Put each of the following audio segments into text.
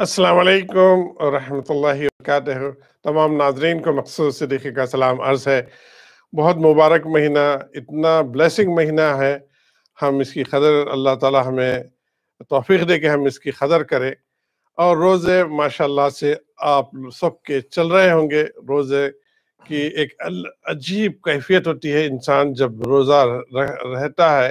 असलकम वरहि वरक तमाम नाजरीन को मखसूस सदीक़ी का सलाम अर्ज़ है बहुत मुबारक महीना इतना ब्लेसिंग महीना है हम इसकी कदर अल्लाह ताला हमें तोफ़ी दे के हम इसकी कदर करें और रोज़े माशाल्लाह से आप सब के चल रहे होंगे रोज़े की एक अजीब कैफियत होती है इंसान जब रोज़ा रह, रहता है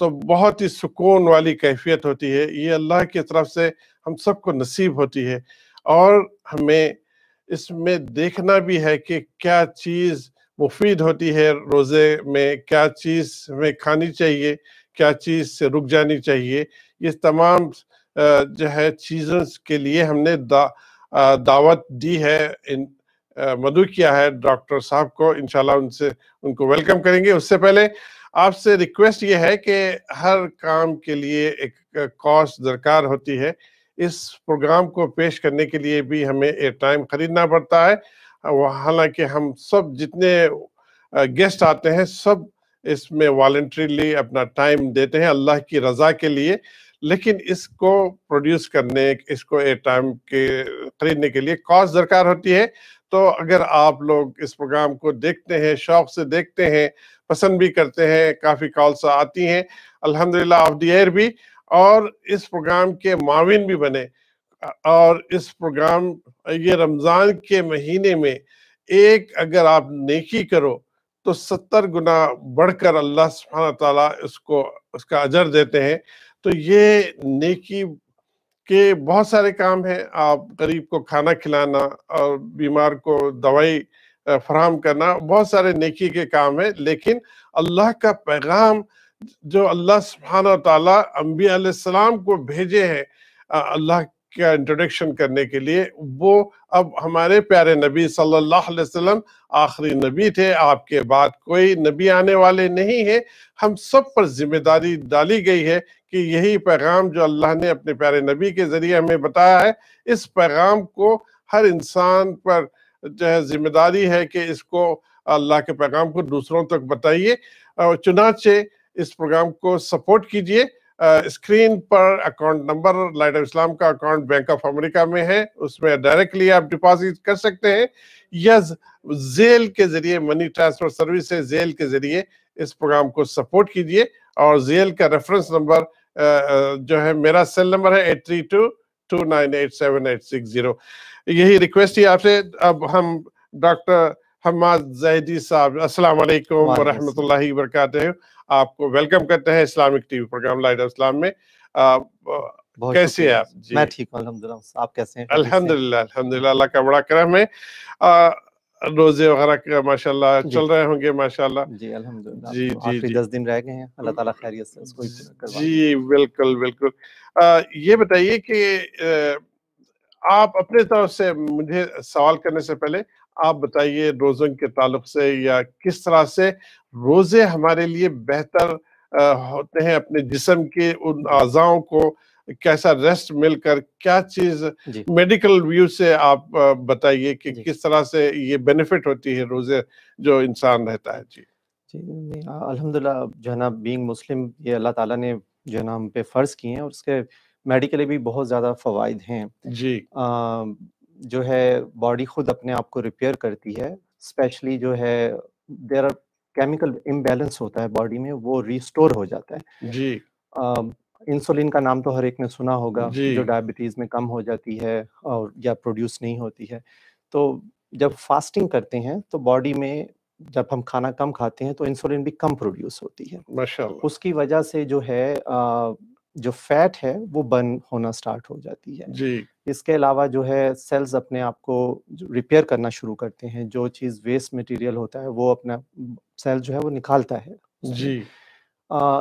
तो बहुत ही सुकून वाली कैफियत होती है ये अल्लाह की तरफ से हम सबको नसीब होती है और हमें इसमें देखना भी है कि क्या चीज़ मुफीद होती है रोज़े में क्या चीज़ हमें खानी चाहिए क्या चीज़ से रुक जानी चाहिए ये तमाम जो है चीज़ों के लिए हमने दा, दावत दी है इन मधु किया है डॉक्टर साहब को इनशाला उनसे उनको वेलकम करेंगे उससे पहले आपसे रिक्वेस्ट ये है कि हर काम के लिए एक कॉस्ट दरकार होती है इस प्रोग्राम को पेश करने के लिए भी हमें एयर टाइम खरीदना पड़ता है हालांकि हम सब जितने गेस्ट आते हैं सब इसमें वॉल्ट्रीली अपना टाइम देते हैं अल्लाह की रजा के लिए लेकिन इसको प्रोड्यूस करने इसको एयर टाइम के खरीदने के लिए कॉस्ट दरकार होती है तो अगर आप लोग इस प्रोग्राम को देखते हैं शौक से देखते हैं पसंद भी करते हैं काफ़ी कॉल्स आती हैं अल्हम्दुलिल्लाह ऑफ द एयर भी और इस प्रोग्राम के माविन भी बने और इस प्रोग्राम ये रमज़ान के महीने में एक अगर आप नेकी करो तो सत्तर गुना बढ़कर अल्लाह सुबहान ताला इसको उसका अजर देते हैं तो ये नेकी के बहुत सारे काम हैं आप गरीब को खाना खिलाना और बीमार को दवाई फ्राहम करना बहुत सारे नेकी के काम है लेकिन अल्लाह का पैगाम जो अल्लाह सुबहाना ताला अम्बियाम को भेजे हैं अल्लाह का इंट्रोडक्शन करने के लिए वो अब हमारे प्यारे नबी सल्लल्लाहु अलैहि वसल्लम आखिरी नबी थे आपके बाद कोई नबी आने वाले नहीं है हम सब पर जिम्मेदारी डाली गई है कि यही पैगाम जो अल्लाह ने अपने प्यारे नबी के ज़रिए हमें बताया है इस पैगाम को हर इंसान पर जो है जिम्मेदारी है कि इसको अल्लाह के पैगाम को दूसरों तक बताइए और चुनाचे इस प्रोग्राम को सपोर्ट कीजिए स्क्रीन पर अकाउंट नंबर लाइट इस्लाम का अकाउंट बैंक ऑफ अमेरिका में है उसमें डायरेक्टली आप डिपॉजिट कर सकते हैं या जेल के जरिए मनी ट्रांसफर सर्विस है जेल के जरिए इस प्रोग्राम को सपोर्ट कीजिए और जेल का रेफरेंस नंबर जो है मेरा सेल नंबर है eight three two two nine eight seven eight six zero यही रिक्वेस्ट ही आपसे अब हम डॉक्टर हमाद जैदी साहब अस्सलाम वालेकुम व व बरकातहू आपको वेलकम करते हैं Islamic TV programme light of इस्लाम में आ, कैसे हैं आप जी मैं ठीक हूं अल्हम्दुलिल्लाह आप कैसे हैं अल्हम्दुलिल्लाह अल्हम्दुलिल्लाह अल्लाह का बड़ा करम है रोजे वगैरह का माशा चल रहे होंगे माशा जी जी तो जी, दस दिन रह गए हैं अल्लाह ताला खैरियत से उसको जी बिल्कुल बिल्कुल ये बताइए कि आप अपने तरफ से मुझे सवाल करने से पहले आप बताइए रोजों के ताल्लुक से या किस तरह से रोजे हमारे लिए बेहतर होते हैं अपने जिसम के उन अजाओं को कैसा रेस्ट मिलकर क्या चीज मेडिकल व्यू से आप बताइए कि किस तरह से ये बेनिफिट होती है रोजे जो इंसान रहता है जी जी अल्हम्दुलिल्लाह जो है ना बीइंग मुस्लिम ये अल्लाह ताला ने जो है ना हम पे फ़र्ज़ किए हैं और उसके मेडिकली भी बहुत ज़्यादा फ़वाद हैं जी आ, जो है बॉडी खुद अपने आप को रिपेयर करती है स्पेशली जो है देर आर केमिकल इम्बेलेंस होता है बॉडी में वो रिस्टोर हो जाता है जी आ, इंसुलिन का नाम तो हर एक ने सुना होगा जो डायबिटीज में कम हो जाती है और या प्रोड्यूस नहीं होती है तो जब फास्टिंग करते हैं तो बॉडी में जब हम खाना कम खाते हैं तो इंसुलिन भी कम प्रोड्यूस होती है उसकी वजह से जो है जो फैट है वो बर्न होना स्टार्ट हो जाती है जी इसके अलावा जो है सेल्स अपने आप को रिपेयर करना शुरू करते हैं जो चीज़ वेस्ट मटेरियल होता है वो अपना सेल जो है वो निकालता है जी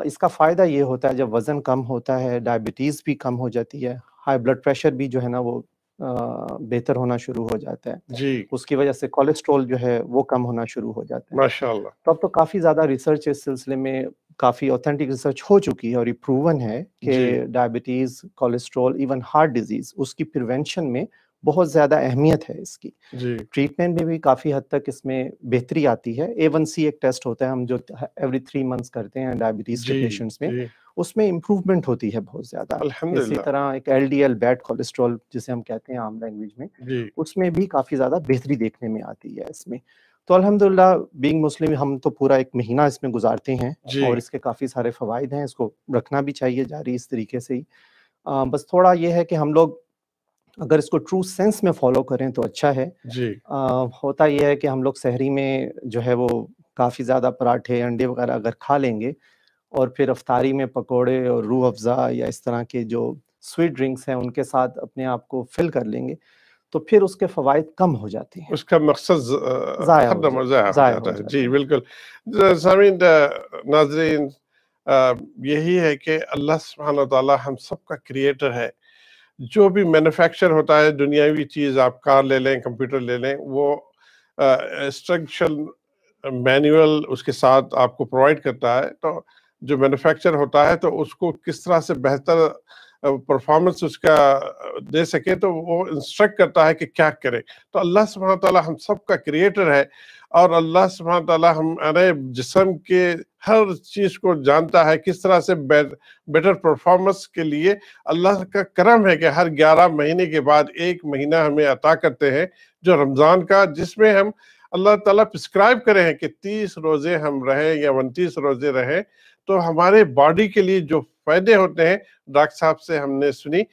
इसका फ़ायदा ये होता है जब वज़न कम होता है डायबिटीज़ भी कम हो जाती है हाई ब्लड प्रेशर भी जो है ना वो बेहतर होना शुरू हो जाता है जी उसकी वजह से कोलेस्ट्रॉल जो है वो कम होना शुरू हो जाता है माशाल्लाह तो अब तो काफ़ी ज़्यादा रिसर्च इस सिलसिले में काफ़ी ऑथेंटिक रिसर्च हो चुकी है और ये प्रूवन है कि diabetes cholesterol even heart disease उसकी प्रिवेंशन में बहुत ज़्यादा अहमियत है इसकी ट्रीटमेंट में भी काफ़ी हद तक इसमें बेहतरी आती है ए वन सी एक टेस्ट होता है हम जो एवरी थ्री मंथ्स करते हैं डायबिटीज़ के पेशेंट्स में उसमें इम्प्रूवमेंट होती है बहुत ज़्यादा इसी तरह एक L D L bad cholesterol जिसे हम कहते हैं आम लैंग्वेज में उसमें भी काफ़ी ज़्यादा बेहतरी देखने में आती है इसमें तो अलहमदुल्ला बींग मुस्लिम हम तो पूरा एक महीना इसमें गुजारते हैं और इसके काफ़ी सारे फ़वाद हैं इसको रखना भी चाहिए जारी इस तरीके से ही आ, बस थोड़ा ये है कि हम लोग अगर इसको ट्रू सेंस में फॉलो करें तो अच्छा है जी आ, होता यह है कि हम लोग शहरी में जो है वो काफ़ी ज़्यादा पराठे अंडे वगैरह अगर खा लेंगे और फिर अफ्तारी में पकोड़े और रूह अफ़ज़ा या इस तरह के जो स्वीट ड्रिंक्स हैं उनके साथ अपने आप को फिल कर लेंगे तो फिर उसके फवायद कम हो जाते हैं उसका मकसद जी बिल्कुल नाजरीन यही है कि अल्लाह सुबहान हम सब का क्रिएटर है जो भी मैन्युफैक्चर होता है दुनियावी चीज़ आप कार ले लें कंप्यूटर ले लें वो इंस्ट्रक्शन मैनुअल उसके साथ आपको प्रोवाइड करता है तो जो मैन्युफैक्चर होता है तो उसको किस तरह से बेहतर परफॉर्मेंस उसका दे सके तो वो इंस्ट्रक्ट करता है कि क्या करें तो अल्लाह सुबह ताला हम सब का क्रिएटर है और अल्लाह सुबह ताला हमारे जिसम के हर चीज़ को जानता है किस तरह से बेटर परफॉर्मेंस के लिए अल्लाह का करम है कि हर 11 महीने के बाद एक महीना हमें अता करते हैं जो रमज़ान का जिसमें हम अल्लाह ताला प्रिस्क्राइब करें हैं कि 30 रोज़े हम रहें या उनतीस रोज़े रहें तो हमारे बॉडी के लिए जो फ़ायदे होते हैं डॉक्टर साहब से हमने सुनी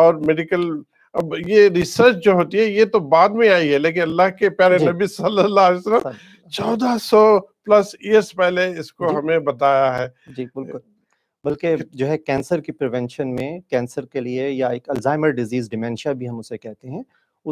और मेडिकल अब ये रिसर्च जो होती है ये तो बाद में आई है लेकिन अल्लाह के प्यारे नबी सल्लल्लाहु अलैहि वसल्लम 1400 प्लस इयर्स पहले इसको हमें बताया है जी बिल्कुल बल्कि जो है कैंसर की प्रिवेंशन में कैंसर के लिए या एक अल्जाइमर डिजीज डिमेंशिया भी हम उसे कहते हैं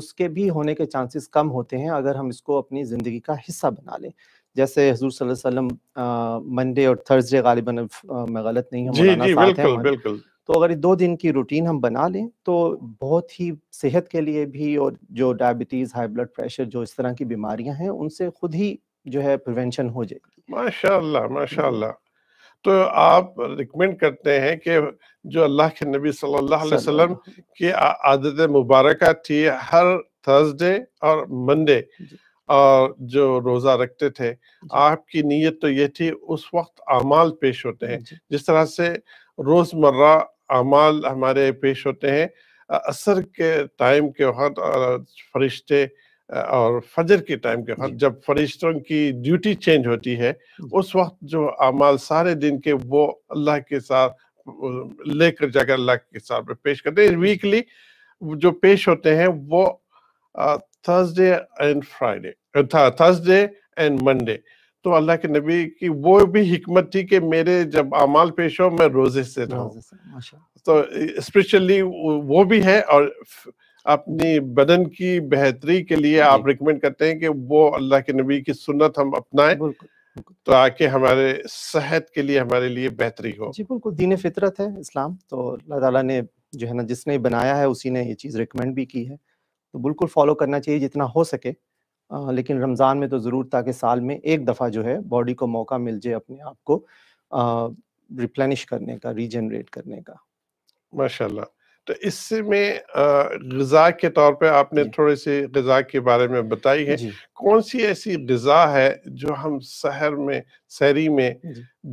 उसके भी होने के चांसेस कम होते हैं अगर हम इसको अपनी ज़िंदगी का हिस्सा बना लें जैसे हजूर सल्लल्लाहु अलैहि वसल्लम मंडे और थर्सडे गालिबन मैं गलत नहीं हूँ बिल्कुल बिल्कुल तो अगर ये दो दिन की रूटीन हम बना लें तो बहुत ही सेहत के लिए भी और जो डायबिटीज़ हाई ब्लड प्रेशर जो इस तरह की बीमारियां हैं उनसे खुद ही जो है प्रिवेंशन हो जाएगी माशाल्लाह माशाल्लाह तो आप रिकमेंड करते हैं कि जो अल्लाह के नबी सल्लल्लाहु अलैहि वसल्लम की आदत मुबारक थी हर थर्सडे और मंडे और जो रोज़ा रखते थे आपकी नीयत तो ये थी उस वक्त अमाल पेश होते हैं जिस तरह से रोज़मर्रा अमाल हमारे पेश होते हैं असर के टाइम के वक्त फरिश्ते और फजर के टाइम के वक्त जब फरिश्तों की ड्यूटी चेंज होती है उस वक्त जो अमाल सारे दिन के वो अल्लाह के साथ लेकर जाकर अल्लाह के साथ पेश करते हैं वीकली जो पेश होते हैं वो Thursday and Friday Thursday and Monday तो अल्लाह के नबी की वो भी हिकमत थी कि मेरे जब अमाल पेश हो मैं रोजे से रहूँ तो स्पेशली वो भी है और अपनी बदन की बेहतरी के लिए आप रिकमेंड करते हैं कि वो अल्लाह के नबी की सुन्नत हम अपनाएं तो आके हमारे सेहत के लिए हमारे लिए बेहतरी हो जी बिल्कुल दीन फितरत है इस्लाम तो अल्लाह ताला ने जो है ना जिसने बनाया है उसी ने ये चीज़ रिकमेंड भी की है तो बिल्कुल फॉलो करना चाहिए जितना हो सके लेकिन रमज़ान में तो ज़रूर ताकि साल में एक दफ़ा जो है बॉडी को मौका मिल जाए अपने आप को रिप्लेनिश करने का रीजनरेट करने का माशाल्लाह तो इससे में गज़ा के तौर पे आपने थोड़ी सी गज़ा के बारे में बताई है कौन सी ऐसी गज़ा है जो हम शहर में शहरी में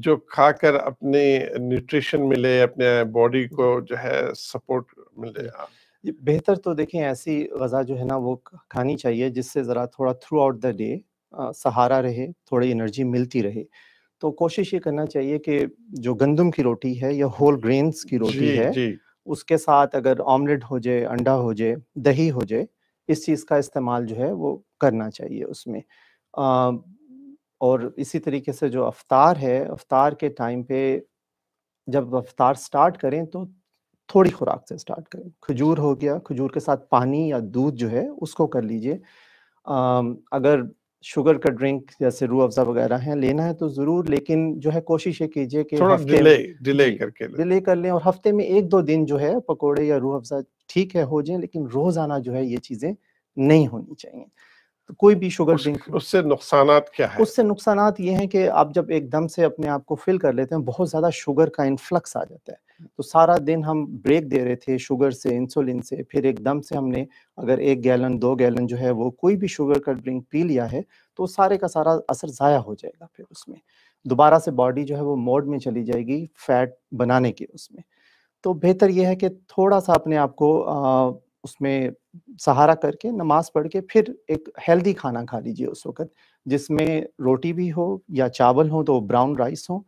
जो खाकर अपने न्यूट्रिशन मिले अपने बॉडी को जो है सपोर्ट मिले आप बेहतर तो देखें ऐसी गज़ा जो है ना वो खानी चाहिए जिससे ज़रा थोड़ा थ्रू आउट द डे सहारा रहे थोड़ी एनर्जी मिलती रहे तो कोशिश ये करना चाहिए कि जो गंदम की रोटी है या होल ग्रेन्स की रोटी जी, है जी। उसके साथ अगर ऑमलेट हो जाए अंडा हो जाए दही हो जाए इस चीज़ का इस्तेमाल जो है वो करना चाहिए उसमें आ, और इसी तरीके से जो अफ्तार है अफ्तार के टाइम पे जब अफ्तार स्टार्ट करें तो थोड़ी खुराक से स्टार्ट करें खजूर हो गया खजूर के साथ पानी या दूध जो है उसको कर लीजिए अगर शुगर का ड्रिंक जैसे रूह अफजा वगैरह है लेना है तो जरूर लेकिन जो है कोशिश ये कीजिए कि डिले डिले करके डिले कर लें और हफ्ते में एक दो दिन जो है पकोड़े या रूह अफजा ठीक है हो जाए लेकिन रोजाना जो है ये चीजें नहीं होनी चाहिए तो कोई भी शुगर उस, ड्रिंक उससे नुकसान क्या है उससे नुकसान ये है कि आप जब एकदम से अपने आप को फिल कर लेते हैं बहुत ज्यादा शुगर का इन्फ्लक्स आ जाता है तो सारा दिन हम ब्रेक दे रहे थे शुगर से इंसुलिन से फिर एकदम से हमने अगर एक गैलन दो गैलन जो है वो कोई भी शुगर का ड्रिंक पी लिया है तो सारे का सारा असर ज़ाया हो जाएगा फिर उसमें दोबारा से बॉडी जो है वो मोड में चली जाएगी फैट बनाने के उसमें तो बेहतर यह है कि थोड़ा सा अपने आप को उसमें सहारा करके नमाज पढ़ के फिर एक हेल्दी खाना खा लीजिए उस वक़्त जिसमें रोटी भी हो या चावल हो तो ब्राउन राइस हो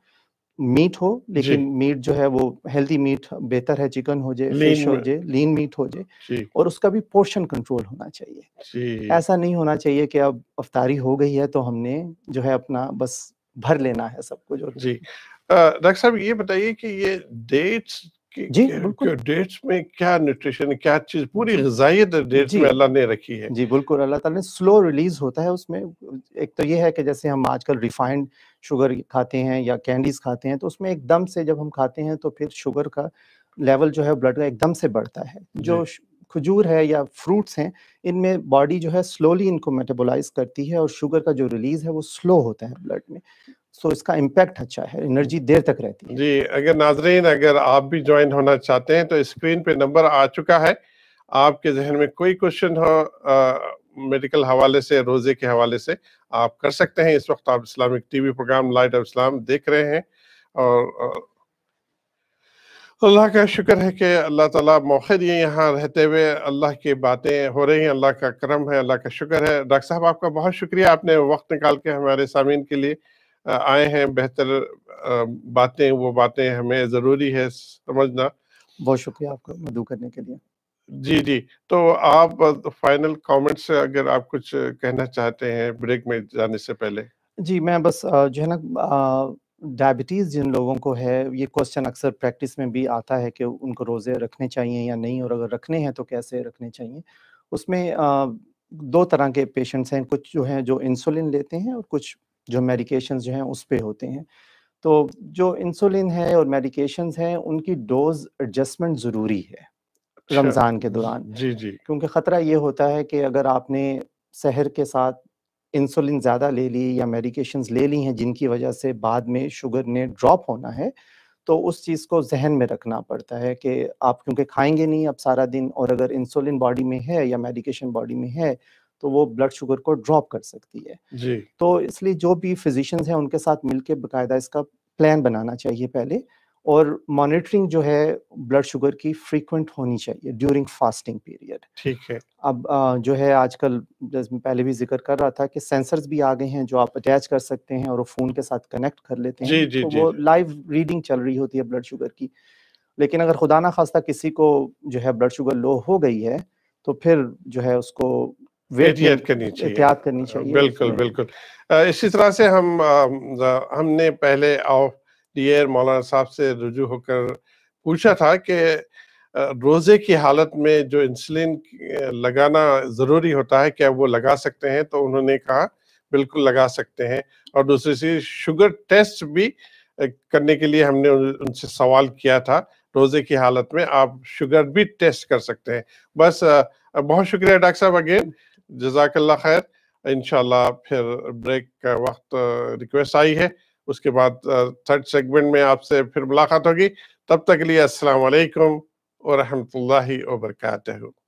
मीट हो लेकिन मीट जो है वो हेल्दी मीट बेहतर है चिकन हो जाए फिश हो जाए लीन मीट हो जाए और उसका भी पोर्शन कंट्रोल होना चाहिए ऐसा नहीं होना चाहिए कि अब अफतारी हो गई है तो हमने जो है अपना बस भर लेना है सब कुछ जी डॉक्टर साहब ये बताइए कि ये डेट्स जी बिल्कुल डेट्स में क्या न्यूट्रिशन क्या चीज पूरी गजाइत डेट्स में अल्लाह ने रखी है जी बिल्कुल अल्लाह ताला ने स्लो रिलीज होता है उसमें एक तो ये है कि जैसे हम आजकल रिफाइंड शुगर खाते हैं या कैंडीज खाते हैं तो उसमें एकदम से जब हम खाते हैं तो फिर शुगर का लेवल जो है ब्लड का एकदम से बढ़ता है जो खजूर है या फ्रूट्स हैं इनमें बॉडी जो है स्लोली इनको मेटाबोलाइज करती है और शुगर का जो रिलीज है वो स्लो होता है ब्लड में सो so, इसका इम्पैक्ट अच्छा है एनर्जी देर तक रहती है जी अगर नाजरीन अगर आप भी ज्वाइन होना चाहते हैं तो स्क्रीन पे नंबर आ चुका है आपके जहन में कोई क्वेश्चन हो मेडिकल हवाले से रोज़े के हवाले से आप कर सकते हैं इस वक्त आप Islamic TV programme light of इस्लाम देख रहे हैं और अल्लाह का शुक्र है कि अल्लाह ताला मौके दिए यहाँ रहते हुए अल्लाह की बातें हो रही हैं अल्लाह का करम है अल्लाह का शुक्र है डॉक्टर साहब आपका बहुत शुक्रिया आपने वक्त निकाल के हमारे सामीन के लिए आए हैं बेहतर बातें वो बातें हमें ज़रूरी है समझना बहुत शुक्रिया आपका मधु करने के लिए जी जी तो आप फाइनल तो कमेंट से अगर आप कुछ कहना चाहते हैं ब्रेक में जाने से पहले जी मैं बस जो है ना डायबिटीज़ जिन लोगों को है ये क्वेश्चन अक्सर प्रैक्टिस में भी आता है कि उनको रोज़े रखने चाहिए या नहीं और अगर रखने हैं तो कैसे रखने चाहिए उसमें दो तरह के पेशेंट्स हैं कुछ जो हैं जो इंसुलिन लेते हैं और कुछ जो मेडिकेशन जो हैं उस पर होते हैं तो जो इंसुलिन है और मेडिकेशन हैं उनकी डोज एडजस्टमेंट ज़रूरी है रमज़ान के दौरान जी जी क्योंकि ख़तरा ये होता है कि अगर आपने शहर के साथ इंसुलिन ज़्यादा ले ली या मेडिकेशन ले ली हैं जिनकी वजह से बाद में शुगर ने ड्रॉप होना है तो उस चीज़ को जहन में रखना पड़ता है कि आप क्योंकि खाएंगे नहीं अब सारा दिन और अगर इंसुलिन बॉडी में है या मेडिकेशन बॉडी में है तो वो ब्लड शुगर को ड्रॉप कर सकती है जी तो इसलिए जो भी फिजिशियंस हैं उनके साथ मिलके बकायदा इसका प्लान बनाना चाहिए पहले और मॉनिटरिंग जो है ब्लड शुगर की फ्रीक्वेंट होनी चाहिए ड्यूरिंग फास्टिंग पीरियड ठीक है अब जो है आजकल जैसे पहले भी जिक्र कर रहा था कि सेंसर्स भी आ गए हैं जो आप अटैच कर सकते हैं और वो फोन के साथ कनेक्ट कर लेते हैं जी, जी, तो जी, वो लाइव रीडिंग चल रही होती है ब्लड शुगर की लेकिन अगर खुदा ना खास्ता किसी को जो है ब्लड शुगर लो हो गई है तो फिर जो है उसको एहतियात करनी चाहिए एहतियात करनी चाहिए बिल्कुल बिल्कुल इसी तरह से हम हमने पहले ऑफ डीएर मौलाना साहब से रुजू होकर पूछा था कि रोजे की हालत में जो इंसुलिन लगाना जरूरी होता है क्या वो लगा सकते हैं तो उन्होंने कहा बिल्कुल लगा सकते हैं और दूसरी चीज शुगर टेस्ट भी करने के लिए हमने उनसे सवाल किया था रोजे की हालत में आप शुगर भी टेस्ट कर सकते हैं बस बहुत शुक्रिया डॉक्टर साहब अगेन जजाकल्ला खैर इनशाला फिर ब्रेक का वक्त रिक्वेस्ट आई है उसके बाद थर्ड सेगमेंट में आपसे फिर मुलाकात होगी तब तक के लिए असलकम वरहमल वर्का